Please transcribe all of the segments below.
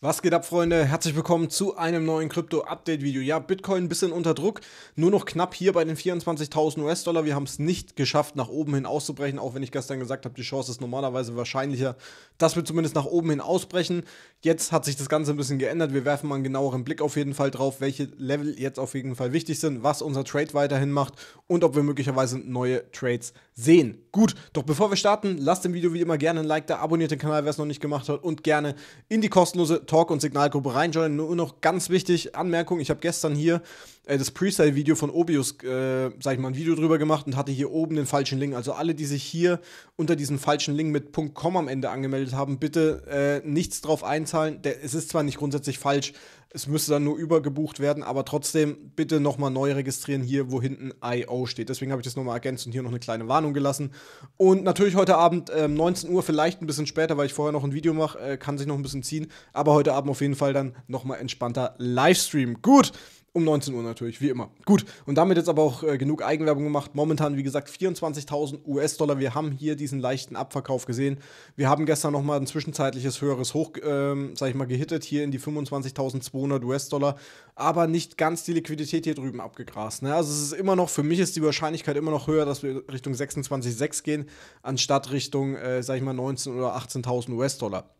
Was geht ab, Freunde? Herzlich willkommen zu einem neuen Krypto-Update-Video. Ja, Bitcoin ein bisschen unter Druck, nur noch knapp hier bei den 24.000 US-Dollar. Wir haben es nicht geschafft, nach oben hin auszubrechen, auch wenn ich gestern gesagt habe, die Chance ist normalerweise wahrscheinlicher, dass wir zumindest nach oben hin ausbrechen. Jetzt hat sich das Ganze ein bisschen geändert. Wir werfen mal einen genaueren Blick auf jeden Fall drauf, welche Level jetzt auf jeden Fall wichtig sind, was unser Trade weiterhin macht und ob wir möglicherweise neue Trades sehen. Gut, doch bevor wir starten, lasst dem Video wie immer gerne ein Like da, abonniert den Kanal, wer es noch nicht gemacht hat und gerne in die kostenlose Talk- und Signalgruppe reinjoinen. Nur noch ganz wichtig, Anmerkung, ich habe gestern hier äh, das Presale-Video von Obius, äh, sag ich mal, ein Video drüber gemacht und hatte hier oben den falschen Link. Also alle, die sich hier unter diesem falschen Link mit .com am Ende angemeldet haben, bitte äh, nichts drauf einzahlen einzahlen. Der, es ist zwar nicht grundsätzlich falsch, es müsste dann nur übergebucht werden, aber trotzdem bitte nochmal neu registrieren hier, wo hinten IO steht. Deswegen habe ich das nochmal ergänzt und hier noch eine kleine Warnung gelassen. Und natürlich heute Abend ähm, 19 Uhr, vielleicht ein bisschen später, weil ich vorher noch ein Video mache, äh, kann sich noch ein bisschen ziehen. Aber heute Abend auf jeden Fall dann nochmal entspannter Livestream. Gut. Um 19 Uhr natürlich, wie immer. Gut, und damit jetzt aber auch äh, genug Eigenwerbung gemacht. Momentan, wie gesagt, 24.000 US-Dollar. Wir haben hier diesen leichten Abverkauf gesehen. Wir haben gestern nochmal ein zwischenzeitliches höheres Hoch, ähm, sag ich mal, gehittet, hier in die 25.200 US-Dollar. Aber nicht ganz die Liquidität hier drüben abgegrast. Ne? Also es ist immer noch, für mich ist die Wahrscheinlichkeit immer noch höher, dass wir Richtung 26,6 gehen, anstatt Richtung, äh, sag ich mal, 19 oder 18.000 US-Dollar.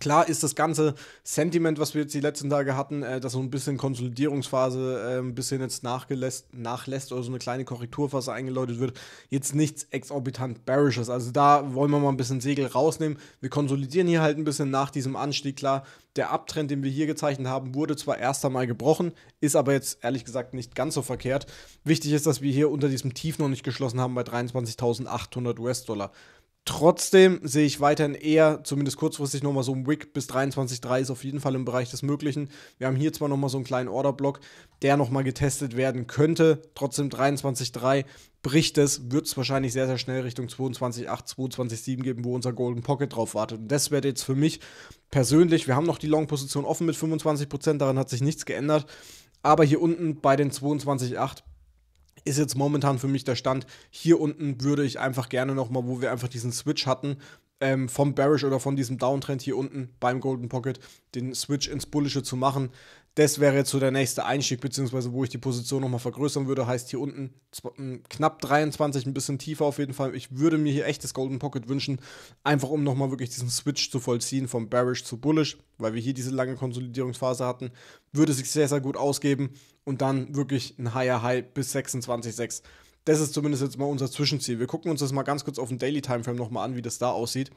Klar ist das ganze Sentiment, was wir jetzt die letzten Tage hatten, äh, dass so ein bisschen Konsolidierungsphase äh, ein bisschen jetzt nachgelässt, nachlässt oder so eine kleine Korrekturphase eingeläutet wird, jetzt nichts exorbitant bearishes. Also da wollen wir mal ein bisschen Segel rausnehmen. Wir konsolidieren hier halt ein bisschen nach diesem Anstieg. Klar, der Abtrend, den wir hier gezeichnet haben, wurde zwar erst einmal gebrochen, ist aber jetzt ehrlich gesagt nicht ganz so verkehrt. Wichtig ist, dass wir hier unter diesem Tief noch nicht geschlossen haben bei 23.800 US-Dollar. Trotzdem sehe ich weiterhin eher, zumindest kurzfristig, nochmal so ein Wick bis 23,3 ist auf jeden Fall im Bereich des Möglichen. Wir haben hier zwar nochmal so einen kleinen Orderblock, der nochmal getestet werden könnte. Trotzdem 23,3 bricht es, wird es wahrscheinlich sehr, sehr schnell Richtung 22,8, 22,7 geben, wo unser Golden Pocket drauf wartet. Und das wäre jetzt für mich persönlich, wir haben noch die Long-Position offen mit 25%, daran hat sich nichts geändert. Aber hier unten bei den 22,8 ist jetzt momentan für mich der Stand. Hier unten würde ich einfach gerne nochmal, wo wir einfach diesen Switch hatten, ähm, vom Bearish oder von diesem Downtrend hier unten beim Golden Pocket, den Switch ins Bullische zu machen. Das wäre jetzt so der nächste Einstieg, beziehungsweise wo ich die Position nochmal vergrößern würde. Heißt hier unten knapp 23, ein bisschen tiefer auf jeden Fall. Ich würde mir hier echt das Golden Pocket wünschen, einfach um nochmal wirklich diesen Switch zu vollziehen vom Bearish zu Bullish, weil wir hier diese lange Konsolidierungsphase hatten. Würde sich sehr, sehr gut ausgeben und dann wirklich ein Higher High bis 26,6. Das ist zumindest jetzt mal unser Zwischenziel. Wir gucken uns das mal ganz kurz auf dem Daily Timeframe nochmal an, wie das da aussieht.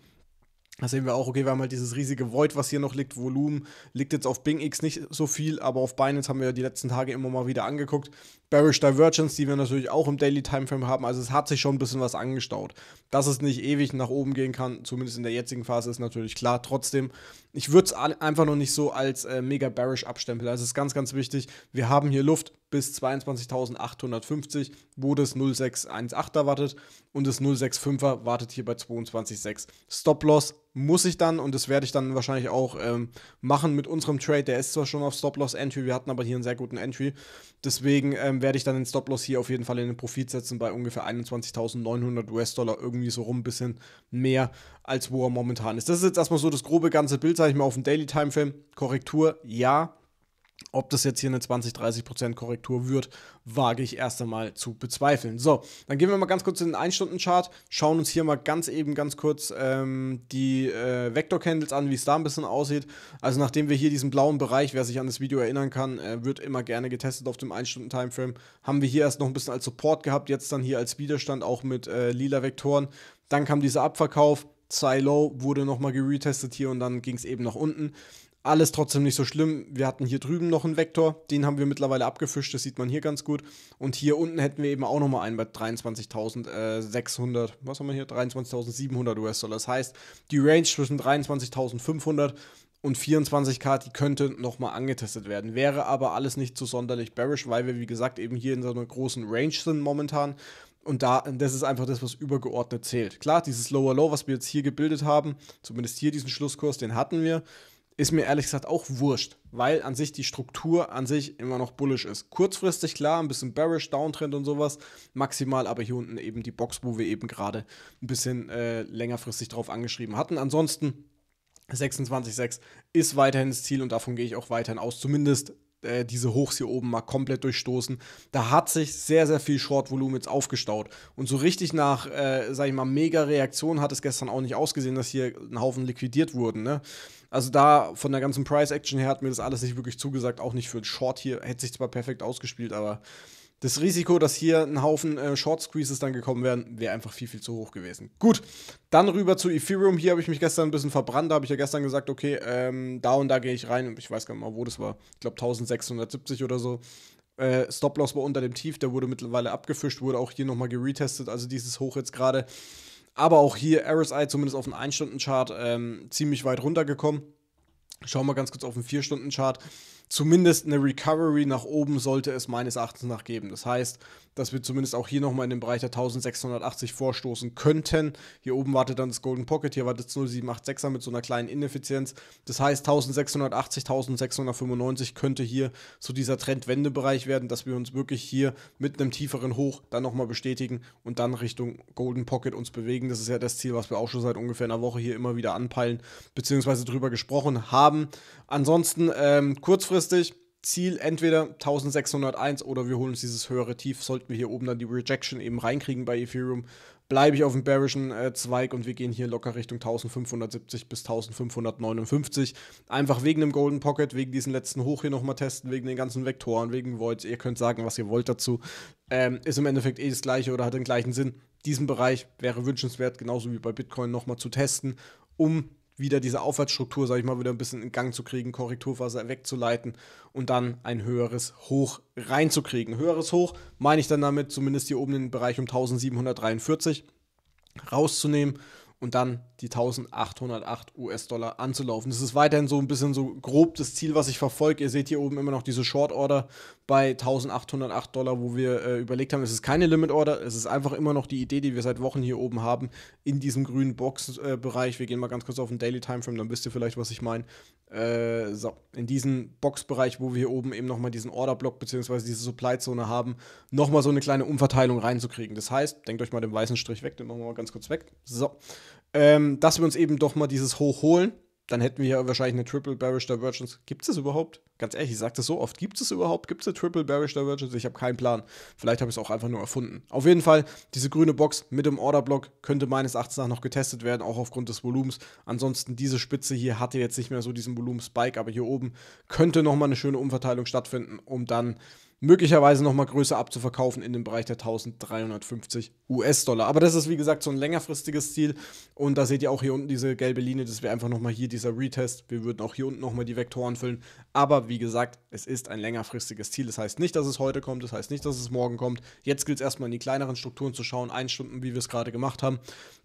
Da sehen wir auch, okay, wir haben halt dieses riesige Void, was hier noch liegt. Volumen liegt jetzt auf Bing X nicht so viel, aber auf Binance haben wir die letzten Tage immer mal wieder angeguckt. Bearish Divergence, die wir natürlich auch im Daily Timeframe haben. Also es hat sich schon ein bisschen was angestaut. Dass es nicht ewig nach oben gehen kann, zumindest in der jetzigen Phase, ist natürlich klar. Trotzdem, ich würde es einfach noch nicht so als äh, mega bearish abstempeln. Also es ist ganz, ganz wichtig. Wir haben hier Luft bis 22.850, wo das 0618 er wartet und das 065er wartet hier bei 22.6. Stop-Loss muss ich dann und das werde ich dann wahrscheinlich auch ähm, machen mit unserem Trade. Der ist zwar schon auf Stop-Loss-Entry, wir hatten aber hier einen sehr guten Entry. Deswegen ähm, werde ich dann den Stop-Loss hier auf jeden Fall in den Profit setzen bei ungefähr 21.900 US-Dollar, irgendwie so rum, ein bisschen mehr als wo er momentan ist. Das ist jetzt erstmal so das grobe ganze Bild, sage ich mal, auf dem daily time film Korrektur, ja ob das jetzt hier eine 20-30% Korrektur wird, wage ich erst einmal zu bezweifeln. So, dann gehen wir mal ganz kurz in den 1-Stunden-Chart, schauen uns hier mal ganz eben ganz kurz ähm, die äh, Vector-Candles an, wie es da ein bisschen aussieht. Also nachdem wir hier diesen blauen Bereich, wer sich an das Video erinnern kann, äh, wird immer gerne getestet auf dem 1-Stunden-Timeframe, haben wir hier erst noch ein bisschen als Support gehabt, jetzt dann hier als Widerstand auch mit äh, lila Vektoren. Dann kam dieser Abverkauf, Silo wurde nochmal geretestet hier und dann ging es eben nach unten. Alles trotzdem nicht so schlimm. Wir hatten hier drüben noch einen Vektor, den haben wir mittlerweile abgefischt, das sieht man hier ganz gut. Und hier unten hätten wir eben auch nochmal einen bei 23.600, äh, was haben wir hier? 23.700 US-Dollar. Das heißt, die Range zwischen 23.500 und 24K, die könnte nochmal angetestet werden. Wäre aber alles nicht so sonderlich bearish, weil wir, wie gesagt, eben hier in so einer großen Range sind momentan. Und da, das ist einfach das, was übergeordnet zählt. Klar, dieses Lower Low, was wir jetzt hier gebildet haben, zumindest hier diesen Schlusskurs, den hatten wir, ist mir ehrlich gesagt auch wurscht, weil an sich die Struktur an sich immer noch bullish ist. Kurzfristig klar, ein bisschen bearish, Downtrend und sowas, maximal aber hier unten eben die Box, wo wir eben gerade ein bisschen äh, längerfristig drauf angeschrieben hatten. Ansonsten 26,6 ist weiterhin das Ziel und davon gehe ich auch weiterhin aus, zumindest äh, diese Hochs hier oben mal komplett durchstoßen. Da hat sich sehr, sehr viel Short-Volumen jetzt aufgestaut. Und so richtig nach, äh, sag ich mal, mega Reaktion hat es gestern auch nicht ausgesehen, dass hier ein Haufen liquidiert wurden. Ne? Also da von der ganzen Price-Action her hat mir das alles nicht wirklich zugesagt, auch nicht für einen Short hier. Hätte sich zwar perfekt ausgespielt, aber das Risiko, dass hier ein Haufen äh, Short Squeezes dann gekommen wären, wäre einfach viel, viel zu hoch gewesen. Gut, dann rüber zu Ethereum. Hier habe ich mich gestern ein bisschen verbrannt. Da habe ich ja gestern gesagt, okay, ähm, da und da gehe ich rein. Ich weiß gar nicht mal, wo das war. Ich glaube 1670 oder so. Äh, Stop-Loss war unter dem Tief. Der wurde mittlerweile abgefischt, wurde auch hier nochmal geretestet. Also dieses Hoch jetzt gerade. Aber auch hier RSI zumindest auf dem 1-Stunden-Chart ähm, ziemlich weit runtergekommen. Schauen wir ganz kurz auf den 4-Stunden-Chart zumindest eine Recovery nach oben sollte es meines Erachtens nach geben. Das heißt, dass wir zumindest auch hier nochmal in den Bereich der 1680 vorstoßen könnten. Hier oben wartet dann das Golden Pocket, hier wartet das 0786er mit so einer kleinen Ineffizienz. Das heißt, 1680, 1695 könnte hier so dieser Trendwendebereich werden, dass wir uns wirklich hier mit einem tieferen Hoch dann nochmal bestätigen und dann Richtung Golden Pocket uns bewegen. Das ist ja das Ziel, was wir auch schon seit ungefähr einer Woche hier immer wieder anpeilen, beziehungsweise drüber gesprochen haben. Ansonsten ähm, kurzfristig kurzfristig Ziel entweder 1601 oder wir holen uns dieses höhere Tief. Sollten wir hier oben dann die Rejection eben reinkriegen bei Ethereum, bleibe ich auf dem bearischen äh, Zweig und wir gehen hier locker Richtung 1570 bis 1559. Einfach wegen dem Golden Pocket, wegen diesen letzten Hoch hier nochmal testen, wegen den ganzen Vektoren, wegen Voids. Ihr könnt sagen, was ihr wollt dazu. Ähm, ist im Endeffekt eh das gleiche oder hat den gleichen Sinn. Diesen Bereich wäre wünschenswert, genauso wie bei Bitcoin nochmal zu testen, um wieder diese Aufwärtsstruktur, sage ich mal, wieder ein bisschen in Gang zu kriegen, Korrekturphase wegzuleiten und dann ein höheres Hoch reinzukriegen. Höheres Hoch meine ich dann damit zumindest hier oben den Bereich um 1743 rauszunehmen und dann die 1808 US-Dollar anzulaufen. Das ist weiterhin so ein bisschen so grob das Ziel, was ich verfolge. Ihr seht hier oben immer noch diese Short Order bei 1808 Dollar, wo wir äh, überlegt haben, es ist keine Limit Order, es ist einfach immer noch die Idee, die wir seit Wochen hier oben haben, in diesem grünen Box-Bereich. wir gehen mal ganz kurz auf den Daily Timeframe, dann wisst ihr vielleicht, was ich meine. Äh, so, in diesem Box-Bereich, wo wir hier oben eben nochmal diesen Order-Block bzw. diese Supply-Zone haben, nochmal so eine kleine Umverteilung reinzukriegen. Das heißt, denkt euch mal den weißen Strich weg, den machen wir mal ganz kurz weg. So ähm, dass wir uns eben doch mal dieses Hoch holen. Dann hätten wir ja wahrscheinlich eine Triple Bearish Divergence. Gibt es das überhaupt? Ganz ehrlich, ich sage das so oft. Gibt es überhaupt? Gibt es eine Triple Bearish Divergence? Ich habe keinen Plan. Vielleicht habe ich es auch einfach nur erfunden. Auf jeden Fall, diese grüne Box mit dem Orderblock könnte meines Erachtens nach noch getestet werden, auch aufgrund des Volumens. Ansonsten, diese Spitze hier hatte jetzt nicht mehr so diesen Volumen-Spike, aber hier oben könnte nochmal eine schöne Umverteilung stattfinden, um dann möglicherweise nochmal größer abzuverkaufen in dem Bereich der 1350 US-Dollar. Aber das ist, wie gesagt, so ein längerfristiges Ziel. Und da seht ihr auch hier unten diese gelbe Linie, das wäre einfach nochmal hier dieser Retest. Wir würden auch hier unten nochmal die Vektoren füllen. Aber wie gesagt, es ist ein längerfristiges Ziel. Das heißt nicht, dass es heute kommt, das heißt nicht, dass es morgen kommt. Jetzt gilt es erstmal in die kleineren Strukturen zu schauen, ein Stunden, wie wir es gerade gemacht haben.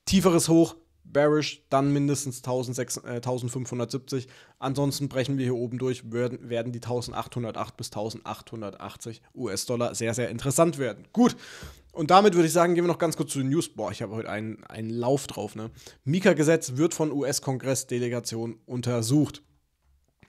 Tieferes Hoch Bearish, dann mindestens 1570. Äh, Ansonsten brechen wir hier oben durch, werden, werden die 1808 bis 1880 US-Dollar sehr, sehr interessant werden. Gut, und damit würde ich sagen, gehen wir noch ganz kurz zu den News. Boah, ich habe heute einen, einen Lauf drauf, ne? Mika-Gesetz wird von US-Kongressdelegation untersucht.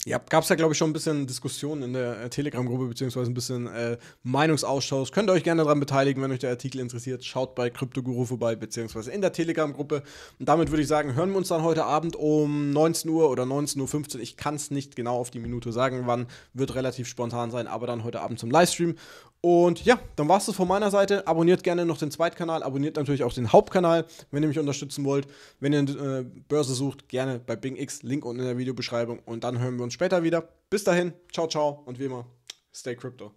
Ja, gab es ja, glaube ich, schon ein bisschen Diskussionen in der äh, Telegram-Gruppe, beziehungsweise ein bisschen äh, Meinungsaustausch. Könnt ihr euch gerne daran beteiligen, wenn euch der Artikel interessiert. Schaut bei Kryptoguru vorbei, beziehungsweise in der Telegram-Gruppe. Und damit würde ich sagen, hören wir uns dann heute Abend um 19 Uhr oder 19.15 Uhr. Ich kann es nicht genau auf die Minute sagen, wann. Wird relativ spontan sein, aber dann heute Abend zum Livestream. Und ja, dann war es das von meiner Seite. Abonniert gerne noch den Zweitkanal, abonniert natürlich auch den Hauptkanal, wenn ihr mich unterstützen wollt. Wenn ihr eine äh, Börse sucht, gerne bei BingX, Link unten in der Videobeschreibung. Und dann hören wir uns später wieder. Bis dahin, ciao, ciao und wie immer, stay crypto.